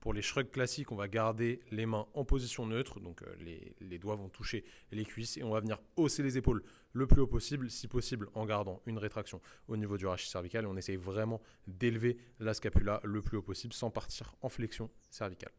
Pour les shrugs classiques, on va garder les mains en position neutre, donc euh, les, doigts vont toucher les cuisses et on va venir hausser les épaules le plus haut possible, si possible en gardant une rétraction au niveau du rachis cervical. Et on essaye vraiment d'élever la scapula le plus haut possible sans partir en flexion cervicale.